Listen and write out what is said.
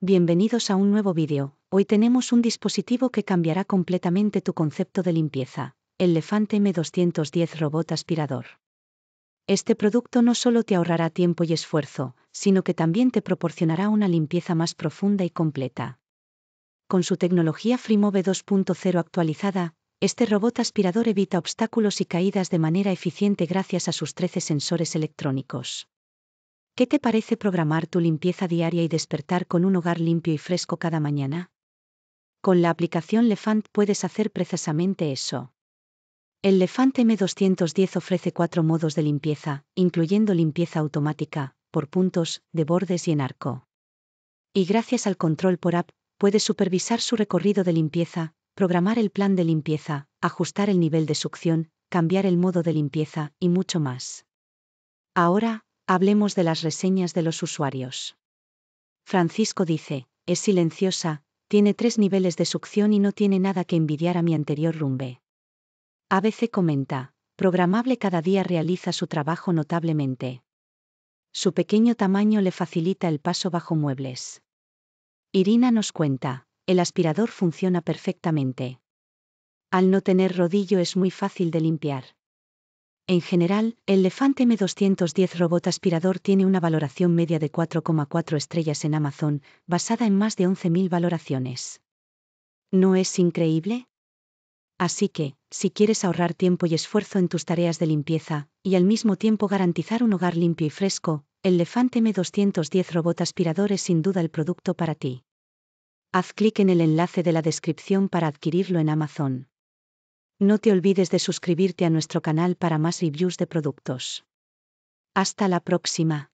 Bienvenidos a un nuevo vídeo, hoy tenemos un dispositivo que cambiará completamente tu concepto de limpieza, el Elefante M210 Robot Aspirador. Este producto no solo te ahorrará tiempo y esfuerzo, sino que también te proporcionará una limpieza más profunda y completa. Con su tecnología FreeMove 2.0 actualizada, este robot aspirador evita obstáculos y caídas de manera eficiente gracias a sus 13 sensores electrónicos. ¿Qué te parece programar tu limpieza diaria y despertar con un hogar limpio y fresco cada mañana? Con la aplicación Lefant puedes hacer precisamente eso. El Lefant M210 ofrece cuatro modos de limpieza, incluyendo limpieza automática, por puntos, de bordes y en arco. Y gracias al control por app, puedes supervisar su recorrido de limpieza, programar el plan de limpieza, ajustar el nivel de succión, cambiar el modo de limpieza, y mucho más. Ahora, Hablemos de las reseñas de los usuarios. Francisco dice, es silenciosa, tiene tres niveles de succión y no tiene nada que envidiar a mi anterior rumbe. ABC comenta, programable cada día realiza su trabajo notablemente. Su pequeño tamaño le facilita el paso bajo muebles. Irina nos cuenta, el aspirador funciona perfectamente. Al no tener rodillo es muy fácil de limpiar. En general, el Elefante M210 robot aspirador tiene una valoración media de 4,4 estrellas en Amazon, basada en más de 11.000 valoraciones. ¿No es increíble? Así que, si quieres ahorrar tiempo y esfuerzo en tus tareas de limpieza, y al mismo tiempo garantizar un hogar limpio y fresco, el Lefante M210 robot aspirador es sin duda el producto para ti. Haz clic en el enlace de la descripción para adquirirlo en Amazon. No te olvides de suscribirte a nuestro canal para más reviews de productos. Hasta la próxima.